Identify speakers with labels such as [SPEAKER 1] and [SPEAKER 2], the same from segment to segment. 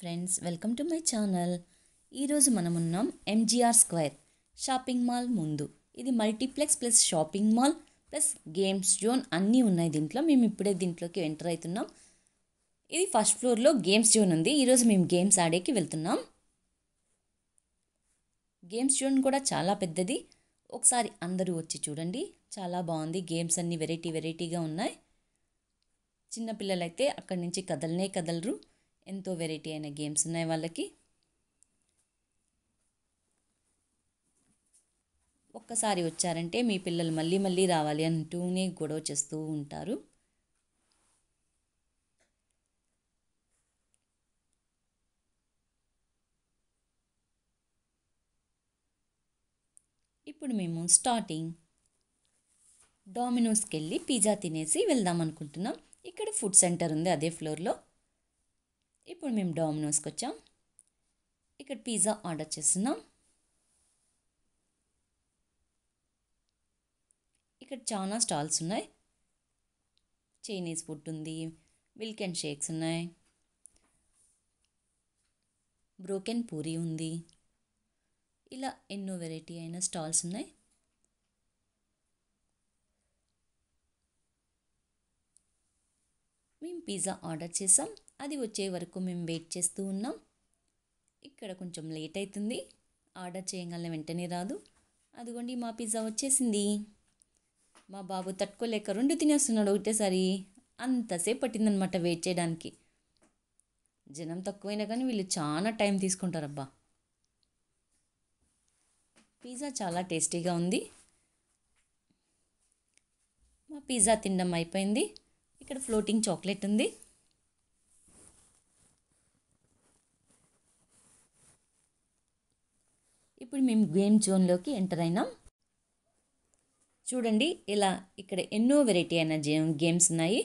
[SPEAKER 1] friends welcome to my channel ఈరోజు మనం ఉన్నాం ఎంజీఆర్ స్క్వేర్ షాపింగ్ మాల్ ముందు ఇది multiplex plus shopping mall plus games zone అన్నీ ఉన్నాయి దీంట్లో మేము ఇప్పుడే దీంట్లోకి ఎంటర్ అవుతున్నాం ఇది ఫస్ట్ ఫ్లోర్లో గేమ్స్ జోన్ ఉంది ఈరోజు మేము గేమ్స్ ఆడేకి వెళ్తున్నాం గేమ్స్ జోన్ కూడా చాలా పెద్దది ఒకసారి అందరూ వచ్చి చూడండి చాలా బాగుంది గేమ్స్ అన్నీ వెరైటీ వెరైటీగా ఉన్నాయి చిన్నపిల్లలైతే అక్కడి నుంచి కదలనే కదలరు ఎంతో వెరైటీ అయిన గేమ్స్ ఉన్నాయి వాళ్ళకి ఒక్కసారి వచ్చారంటే మీ పిల్లలు మళ్ళీ మళ్ళీ రావాలి అంటూనే గొడవ చేస్తూ ఉంటారు ఇప్పుడు మేము స్టార్టింగ్ డామినోస్కి వెళ్ళి పిజ్జా తినేసి వెళ్దాం అనుకుంటున్నాం ఇక్కడ ఫుడ్ సెంటర్ ఉంది అదే ఫ్లోర్లో ఇప్పుడు మేము డామినోస్కి వచ్చాం ఇక్కడ పిజ్జా ఆర్డర్ చేస్తున్నాం ఇక్కడ చాలా స్టాల్స్ ఉన్నాయి చైనీస్ ఫుడ్ ఉంది మిల్క్ అండ్ షేక్స్ ఉన్నాయి బ్రోకెన్ పూరి ఉంది ఇలా ఎన్నో వెరైటీ అయిన స్టాల్స్ ఉన్నాయి మేము పిజ్జా ఆర్డర్ చేసాం అది వచ్చే వరకు మేము వెయిట్ చేస్తూ ఉన్నాం ఇక్కడ కొంచెం లేట్ అవుతుంది ఆర్డర్ చేయగలన వెంటనే రాదు అదిగోండి మా పిజ్జా వచ్చేసింది మా బాబు తట్టుకోలేక రెండు తినేస్తున్నాడు ఒకటేసారి అంతసేపు పట్టిందనమాట వెయిట్ చేయడానికి జనం తక్కువైనా కానీ వీళ్ళు చాలా టైం తీసుకుంటారబ్బా పిజ్జా చాలా టేస్టీగా ఉంది మా పిజ్జా తినడం అయిపోయింది ఇక్కడ ఫ్లోటింగ్ చాక్లెట్ ఉంది ఇప్పుడు మేము గేమ్ జోన్లోకి ఎంటర్ అయినాం చూడండి ఇలా ఇక్కడ ఎన్నో వెరైటీ అయిన గేమ్స్ ఉన్నాయి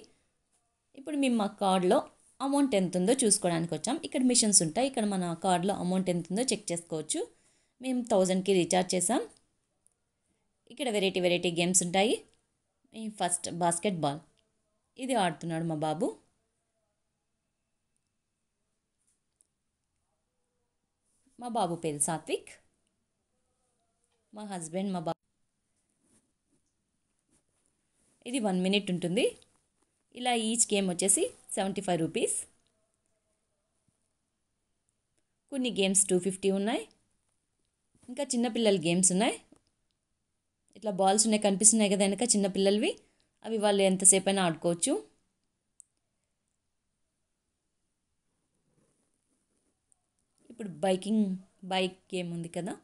[SPEAKER 1] ఇప్పుడు మేము మా కార్డులో అమౌంట్ ఎంత ఉందో చూసుకోవడానికి వచ్చాం ఇక్కడ మిషన్స్ ఉంటాయి ఇక్కడ మన కార్డులో అమౌంట్ ఎంత ఉందో చెక్ చేసుకోవచ్చు మేము థౌజండ్కి రీఛార్జ్ చేసాం ఇక్కడ వెరైటీ వెరైటీ గేమ్స్ ఉంటాయి ఫస్ట్ బాస్కెట్ బాల్ ఇది ఆడుతున్నాడు మా బాబు మా బాబు పేరు సాత్విక్ మా హస్బెండ్ మా బా ఇది వన్ మినిట్ ఉంటుంది ఇలా ఈచ్ గేమ్ వచ్చేసి సెవెంటీ ఫైవ్ రూపీస్ కొన్ని గేమ్స్ టూ ఫిఫ్టీ ఉన్నాయి ఇంకా చిన్నపిల్లల గేమ్స్ ఉన్నాయి ఇట్లా బాల్స్ ఉన్నాయి కనిపిస్తున్నాయి కదా వెనక చిన్నపిల్లలవి అవి వాళ్ళు ఎంతసేపు అయినా ఆడుకోవచ్చు ఇప్పుడు బైకింగ్ బైక్ గేమ్ ఉంది కదా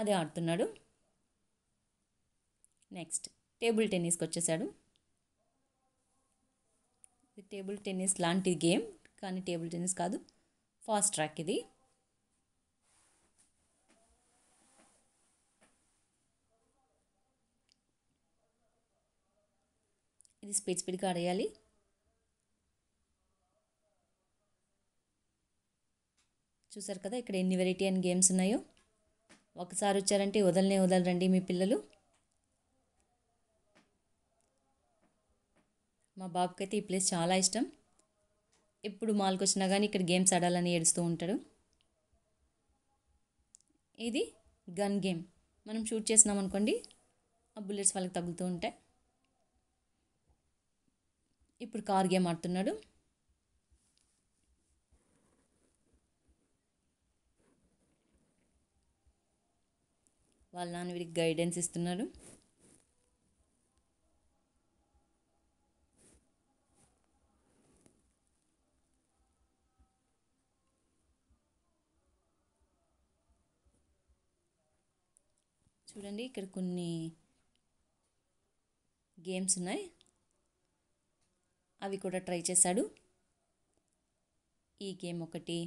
[SPEAKER 1] అదే ఆడుతున్నాడు నెక్స్ట్ టేబుల్ టెన్నిస్కి వచ్చేసాడు ఇది టేబుల్ టెన్నిస్ లాంటి గేమ్ కానీ టేబుల్ టెన్నిస్ కాదు ఫాస్ట్ ట్రాక్ ఇది ఇది స్పీడ్ స్పీడ్గా ఆడేయాలి చూసారు కదా ఇక్కడ ఎన్ని వెరైటీ అండ్ గేమ్స్ ఉన్నాయో ఒకసారి వచ్చారంటే వదలనే వదలరండి మీ పిల్లలు మా బాబుకైతే ఈ ప్లేస్ చాలా ఇష్టం ఎప్పుడు మాల్కి వచ్చినా కానీ ఇక్కడ గేమ్స్ ఆడాలని ఏడుస్తూ ఉంటాడు ఇది గన్ గేమ్ మనం షూట్ చేసినాం అనుకోండి ఆ బుల్లెట్స్ వాళ్ళకి తగులుతూ ఉంటాయి ఇప్పుడు కార్ గేమ్ ఆడుతున్నాడు వాళ్ళ నాన్న వీడికి గైడెన్స్ ఇస్తున్నారు చూడండి ఇక్కడ కొన్ని గేమ్స్ ఉన్నాయి అవి కూడా ట్రై చేశాడు ఈ గేమ్ ఒకటి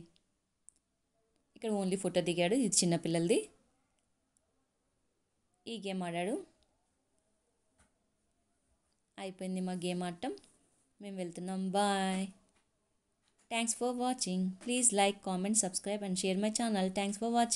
[SPEAKER 1] ఇక్కడ ఓన్లీ ఫోటో దిగాడు ఇది చిన్నపిల్లలది ఈ గేమ్ ఆడాడు అయిపోయింది మా గేమ్ ఆడటం మేము వెళ్తున్నాం bye thanks for watching please like comment subscribe and share my channel thanks for watching